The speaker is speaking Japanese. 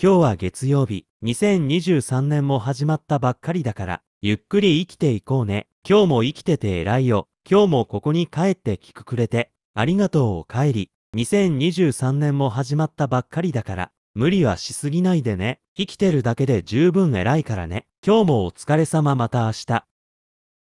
今日は月曜日、2023年も始まったばっかりだから、ゆっくり生きていこうね。今日も生きてて偉いよ。今日もここに帰って聞くくれて、ありがとうお帰り。2023年も始まったばっかりだから、無理はしすぎないでね。生きてるだけで十分偉いからね。今日もお疲れ様また明日。